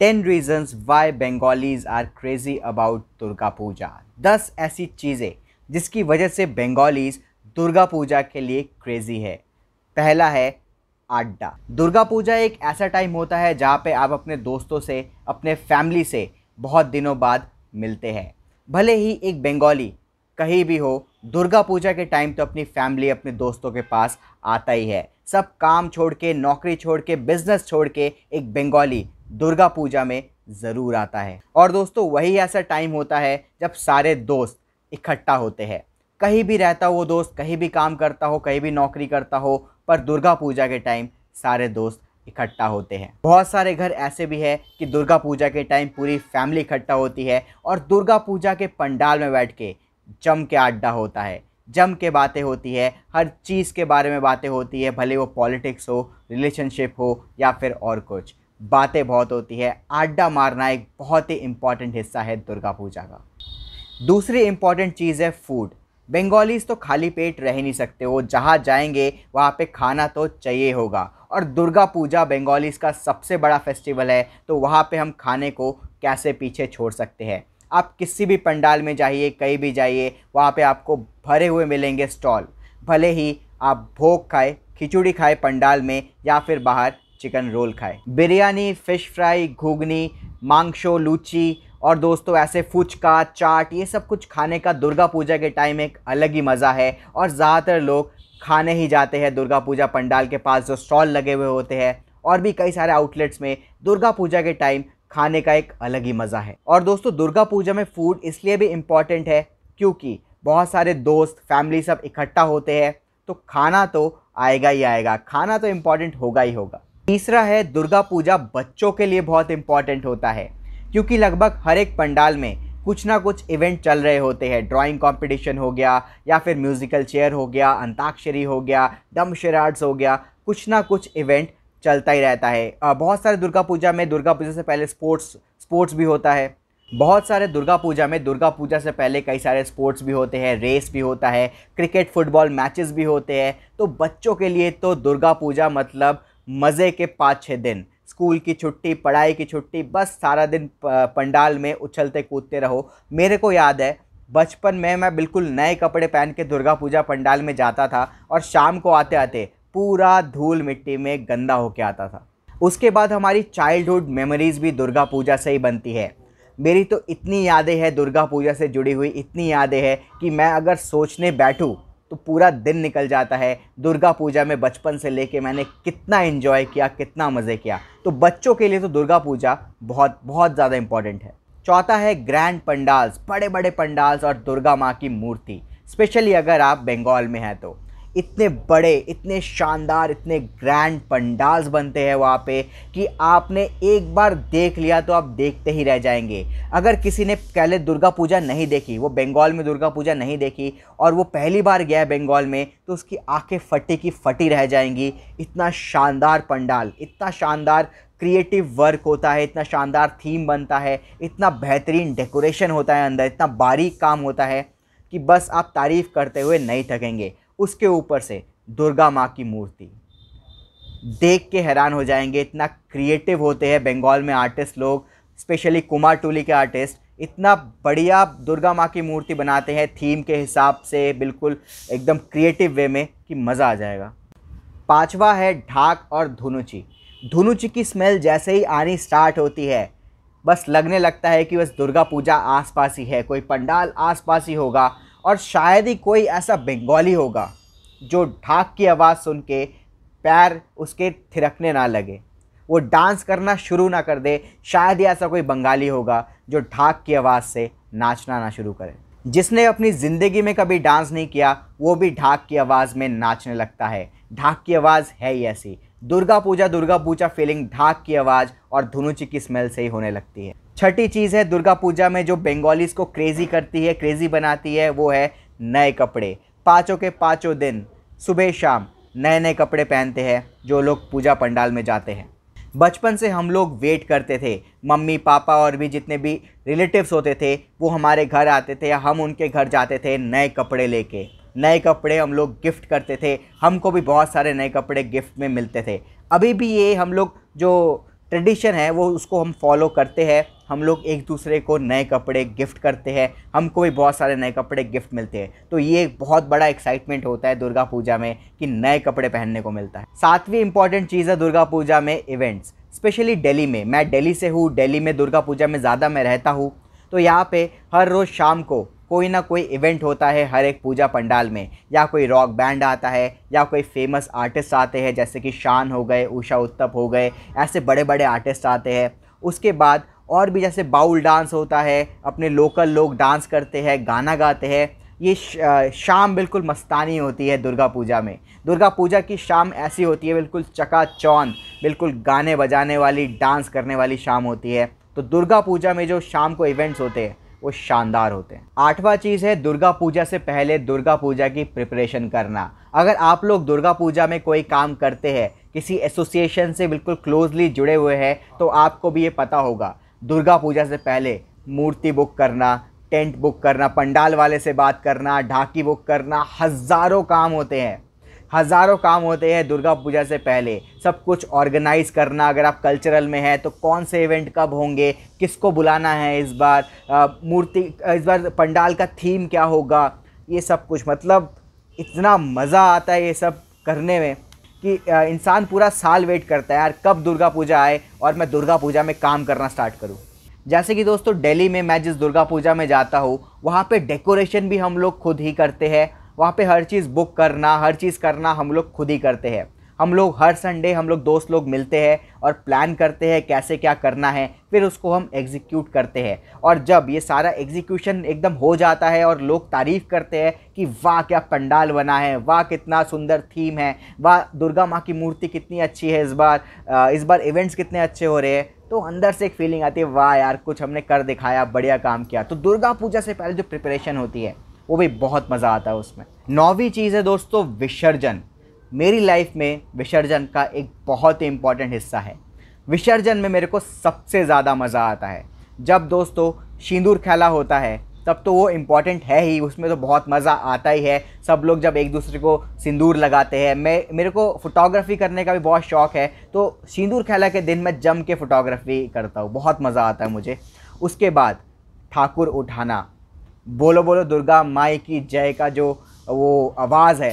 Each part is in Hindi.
ten reasons why Bengalis are crazy about Durga Puja दस ऐसी चीज़ें जिसकी वजह से बेंगालीज दुर्गा पूजा के लिए क्रेजी है पहला है अड्डा दुर्गा पूजा एक ऐसा टाइम होता है जहाँ पे आप अपने दोस्तों से अपने फैमिली से बहुत दिनों बाद मिलते हैं भले ही एक बंगाली कहीं भी हो दुर्गा पूजा के टाइम तो अपनी फैमिली अपने दोस्तों के पास आता ही है सब काम छोड़ के नौकरी छोड़ के बिज़नेस छोड़ के एक बंगाली दुर्गा पूजा में ज़रूर आता है और दोस्तों वही ऐसा टाइम होता है जब सारे दोस्त इकट्ठा होते हैं कहीं भी रहता हो वो दोस्त कहीं भी काम करता हो कहीं भी नौकरी करता हो पर दुर्गा पूजा के टाइम सारे दोस्त इकट्ठा होते हैं बहुत सारे घर ऐसे भी है कि दुर्गा पूजा के टाइम पूरी फैमिली इकट्ठा होती है और दुर्गा पूजा के पंडाल में बैठ के जम के अड्डा होता है जम के बातें होती है हर चीज़ के बारे में बातें होती है भले वो पॉलिटिक्स हो रिलेशनशिप हो या फिर और कुछ बातें बहुत होती है आड्डा मारना एक बहुत ही इम्पॉर्टेंट हिस्सा है दुर्गा पूजा का दूसरी इम्पॉर्टेंट चीज़ है फूड बंगालीज तो खाली पेट रह नहीं सकते वो जहाँ जाएंगे वहाँ पे खाना तो चाहिए होगा और दुर्गा पूजा बंगालीज का सबसे बड़ा फेस्टिवल है तो वहाँ पे हम खाने को कैसे पीछे छोड़ सकते हैं आप किसी भी पंडाल में जाइए कहीं भी जाइए वहाँ पे आपको भरे हुए मिलेंगे स्टॉल भले ही आप भोग खाए खिचड़ी खाए पंडाल में या फिर बाहर चिकन रोल खाए बिरयानी फ़िश फ्राई घुगनी मांगशो लूची और दोस्तों ऐसे फुचका चाट ये सब कुछ खाने का दुर्गा पूजा के टाइम एक अलग ही मज़ा है और ज़्यादातर लोग खाने ही जाते हैं दुर्गा पूजा पंडाल के पास जो स्टॉल लगे हुए होते हैं और भी कई सारे आउटलेट्स में दुर्गा पूजा के टाइम खाने का एक अलग ही मज़ा है और दोस्तों दुर्गा पूजा में फ़ूड इसलिए भी इम्पॉर्टेंट है क्योंकि बहुत सारे दोस्त फैमिली सब इकट्ठा होते हैं तो खाना तो आएगा ही आएगा खाना तो इम्पॉर्टेंट होगा ही होगा तीसरा है दुर्गा पूजा बच्चों के लिए बहुत इंपॉर्टेंट होता है क्योंकि लगभग हर एक पंडाल में कुछ ना कुछ इवेंट चल रहे होते हैं ड्राइंग कंपटीशन हो गया या फिर म्यूज़िकल चेयर हो गया अंताक्षरी हो गया दम शराड्स हो गया कुछ ना कुछ इवेंट चलता ही रहता है बहुत सारे दुर्गा पूजा में दुर्गा पूजा से पहले स्पोर्ट्स स्पोर्ट्स भी होता है बहुत सारे दुर्गा पूजा में दुर्गा पूजा से पहले कई सारे स्पोर्ट्स भी होते हैं रेस भी होता है क्रिकेट फुटबॉल मैचेस भी होते हैं तो बच्चों के लिए तो दुर्गा पूजा मतलब मज़े के पाँच छः दिन स्कूल की छुट्टी पढ़ाई की छुट्टी बस सारा दिन पंडाल में उछलते कूदते रहो मेरे को याद है बचपन में मैं बिल्कुल नए कपड़े पहन के दुर्गा पूजा पंडाल में जाता था और शाम को आते आते पूरा धूल मिट्टी में गंदा होके आता था उसके बाद हमारी चाइल्डहुड मेमोरीज़ भी दुर्गा पूजा से ही बनती है मेरी तो इतनी यादें हैं दुर्गा पूजा से जुड़ी हुई इतनी यादें हैं कि मैं अगर सोचने बैठूँ तो पूरा दिन निकल जाता है दुर्गा पूजा में बचपन से लेके मैंने कितना इन्जॉय किया कितना मज़े किया तो बच्चों के लिए तो दुर्गा पूजा बहुत बहुत ज़्यादा इम्पॉर्टेंट है चौथा है ग्रैंड पंडाल्स बड़े बड़े पंडाल्स और दुर्गा माँ की मूर्ति स्पेशली अगर आप बंगाल में हैं तो इतने बड़े इतने शानदार इतने ग्रैंड पंडाल्स बनते हैं वहाँ पे कि आपने एक बार देख लिया तो आप देखते ही रह जाएंगे अगर किसी ने पहले दुर्गा पूजा नहीं देखी वो बंगाल में दुर्गा पूजा नहीं देखी और वो पहली बार गया बंगाल में तो उसकी आंखें फटी की फटी रह जाएंगी इतना शानदार पंडाल इतना शानदार क्रिएटिव वर्क होता है इतना शानदार थीम बनता है इतना बेहतरीन डेकोरेशन होता है अंदर इतना बारीक काम होता है कि बस आप तारीफ़ करते हुए नहीं थकेंगे उसके ऊपर से दुर्गा माँ की मूर्ति देख के हैरान हो जाएंगे इतना क्रिएटिव होते हैं बंगाल में आर्टिस्ट लोग स्पेशली कुमार टोली के आर्टिस्ट इतना बढ़िया दुर्गा माँ की मूर्ति बनाते हैं थीम के हिसाब से बिल्कुल एकदम क्रिएटिव वे में कि मज़ा आ जाएगा पांचवा है ढाक और धुनुची धुनुची की स्मेल जैसे ही आनी स्टार्ट होती है बस लगने लगता है कि बस दुर्गा पूजा आसपास ही है कोई पंडाल आसपास ही होगा और शायद ही कोई ऐसा बंगाली होगा जो ढाक की आवाज़ सुन के पैर उसके थिरकने ना लगे वो डांस करना शुरू ना कर दे शायद ही ऐसा कोई बंगाली होगा जो ढाक की आवाज़ से नाचना ना शुरू करे जिसने अपनी ज़िंदगी में कभी डांस नहीं किया वो भी ढाक की आवाज़ में नाचने लगता है ढाक की आवाज़ है ही ऐसी दुर्गा पूजा दुर्गा पूजा फीलिंग ढाक की आवाज़ और धुनुची की स्मेल से ही होने लगती है छठी चीज़ है दुर्गा पूजा में जो बंगालीज को क्रेज़ी करती है क्रेज़ी बनाती है वो है नए कपड़े पाँचों के पाँचों दिन सुबह शाम नए नए कपड़े पहनते हैं जो लोग पूजा पंडाल में जाते हैं बचपन से हम लोग वेट करते थे मम्मी पापा और भी जितने भी रिलेटिव्स होते थे वो हमारे घर आते थे या हम उनके घर जाते थे नए कपड़े लेके नए कपड़े हम लोग गिफ्ट करते थे हमको भी बहुत सारे नए कपड़े गिफ्ट में मिलते थे अभी भी ये हम लोग जो ट्रेडिशन है वो उसको हम फॉलो करते हैं हम लोग एक दूसरे को नए कपड़े गिफ्ट करते हैं हमको भी बहुत सारे नए कपड़े गिफ्ट मिलते हैं तो ये एक बहुत बड़ा एक्साइटमेंट होता है दुर्गा पूजा में कि नए कपड़े पहनने को मिलता है सातवीं इंपॉर्टेंट चीज़ है दुर्गा पूजा में इवेंट्स स्पेशली डेली में मैं डेली से हूँ डेली में दुर्गा पूजा में ज़्यादा मैं रहता हूँ तो यहाँ पे हर रोज़ शाम को कोई ना कोई इवेंट होता है हर एक पूजा पंडाल में या कोई रॉक बैंड आता है या कोई फेमस आर्टिस्ट आते हैं जैसे कि शान हो गए उषा उत्तप हो गए ऐसे बड़े बड़े आर्टिस्ट आते हैं उसके बाद और भी जैसे बाउल डांस होता है अपने लोकल लोग डांस करते हैं गाना गाते हैं ये शाम बिल्कुल मस्तानी होती है दुर्गा पूजा में दुर्गा पूजा की शाम ऐसी होती है बिल्कुल चौन बिल्कुल गाने बजाने वाली डांस करने वाली शाम होती है तो दुर्गा पूजा में जो शाम को इवेंट्स होते हैं वो शानदार होते हैं आठवां चीज़ है दुर्गा पूजा से पहले दुर्गा पूजा की प्रिपरेशन करना अगर आप लोग दुर्गा पूजा में कोई काम करते हैं किसी एसोसिएशन से बिल्कुल क्लोजली जुड़े हुए हैं तो आपको भी ये पता होगा दुर्गा पूजा से पहले मूर्ति बुक करना टेंट बुक करना पंडाल वाले से बात करना ढाकी बुक करना हज़ारों काम होते हैं हज़ारों काम होते हैं दुर्गा पूजा से पहले सब कुछ ऑर्गेनाइज़ करना अगर आप कल्चरल में हैं तो कौन से इवेंट कब होंगे किसको बुलाना है इस बार मूर्ति इस बार पंडाल का थीम क्या होगा ये सब कुछ मतलब इतना मज़ा आता है ये सब करने में कि इंसान पूरा साल वेट करता है यार कब दुर्गा पूजा आए और मैं दुर्गा पूजा में काम करना स्टार्ट करूँ जैसे कि दोस्तों दिल्ली में मैं जिस दुर्गा पूजा में जाता हूँ वहाँ पे डेकोरेशन भी हम लोग खुद ही करते हैं वहाँ पे हर चीज़ बुक करना हर चीज़ करना हम लोग खुद ही करते हैं हम लोग हर संडे हम लोग दोस्त लोग मिलते हैं और प्लान करते हैं कैसे क्या करना है फिर उसको हम एग्जीक्यूट करते हैं और जब ये सारा एग्जीक्यूशन एकदम हो जाता है और लोग तारीफ़ करते हैं कि वाह क्या पंडाल बना है वाह कितना सुंदर थीम है वाह दुर्गा माँ की मूर्ति कितनी अच्छी है इस बार इस बार इवेंट्स कितने अच्छे हो रहे हैं तो अंदर से एक फीलिंग आती है वाह यार कुछ हमने कर दिखाया बढ़िया काम किया तो दुर्गा पूजा से पहले जो प्रिपरेशन होती है वो भी बहुत मज़ा आता है उसमें नौवीं चीज़ है दोस्तों विसर्जन मेरी लाइफ में विसर्जन का एक बहुत ही इम्पॉर्टेंट हिस्सा है विसर्जन में मेरे को सबसे ज़्यादा मज़ा आता है जब दोस्तों सिंदूर खेला होता है तब तो वो इम्पॉर्टेंट है ही उसमें तो बहुत मज़ा आता ही है सब लोग जब एक दूसरे को सिंदूर लगाते हैं मैं मेरे को फोटोग्राफी करने का भी बहुत शौक है तो सिंदूर खेला के दिन मैं जम के फोटोग्राफी करता हूँ बहुत मज़ा आता है मुझे उसके बाद ठाकुर उठाना बोलो बोलो दुर्गा माई की जय का जो वो आवाज़ है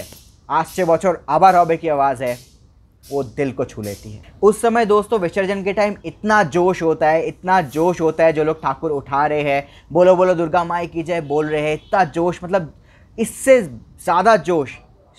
आज आश्चे और आबा रोबे की आवाज़ है वो दिल को छू लेती है उस समय दोस्तों विसर्जन के टाइम इतना जोश होता है इतना जोश होता है जो लोग ठाकुर उठा रहे हैं बोलो बोलो दुर्गा माई की जय बोल रहे हैं इतना जोश मतलब इससे ज़्यादा जोश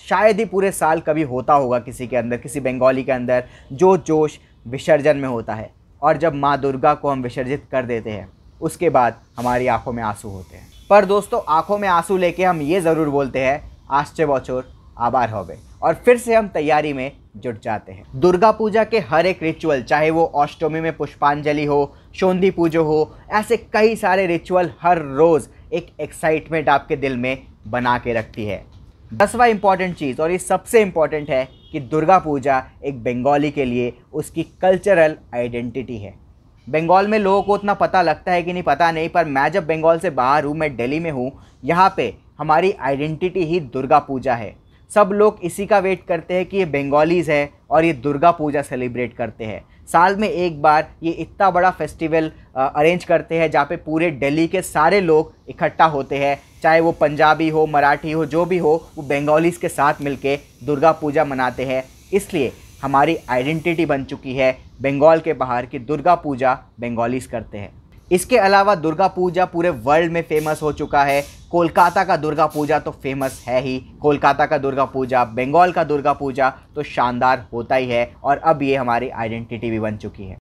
शायद ही पूरे साल कभी होता होगा किसी के अंदर किसी बंगाली के अंदर जो जोश विसर्जन में होता है और जब माँ दुर्गा को हम विसर्जित कर देते हैं उसके बाद हमारी आंखों में आंसू होते हैं पर दोस्तों आंखों में आंसू लेके हम ये ज़रूर बोलते हैं आश्चर्य बचोर आभार होवे और फिर से हम तैयारी में जुट जाते हैं दुर्गा पूजा के हर एक रिचुअल चाहे वो अष्टमी में पुष्पांजलि हो शोंधी पूजो हो ऐसे कई सारे रिचुअल हर रोज़ एक एक्साइटमेंट आपके दिल में बना के रखती है दसवा इम्पॉर्टेंट चीज़ और ये सबसे इम्पॉर्टेंट है कि दुर्गा पूजा एक बंगाली के लिए उसकी कल्चरल आइडेंटिटी है बंगाल में लोगों को उतना पता लगता है कि नहीं पता नहीं पर मैं जब बंगाल से बाहर हूँ मैं दिल्ली में हूँ यहाँ पे हमारी आइडेंटिटी ही दुर्गा पूजा है सब लोग इसी का वेट करते हैं कि ये बंगालीज़ है और ये दुर्गा पूजा सेलिब्रेट करते हैं साल में एक बार ये इतना बड़ा फेस्टिवल अरेंज करते हैं जहाँ पे पूरे दिल्ली के सारे लोग इकट्ठा होते हैं चाहे वो पंजाबी हो मराठी हो जो भी हो वो बंगालीज़ के साथ मिलके दुर्गा पूजा मनाते हैं इसलिए हमारी आइडेंटिटी बन चुकी है बंगाल के बाहर की दुर्गा पूजा बंगालीज करते हैं इसके अलावा दुर्गा पूजा पूरे वर्ल्ड में फेमस हो चुका है कोलकाता का दुर्गा पूजा तो फेमस है ही कोलकाता का दुर्गा पूजा बंगाल का दुर्गा पूजा तो शानदार होता ही है और अब ये हमारी आइडेंटिटी भी बन चुकी है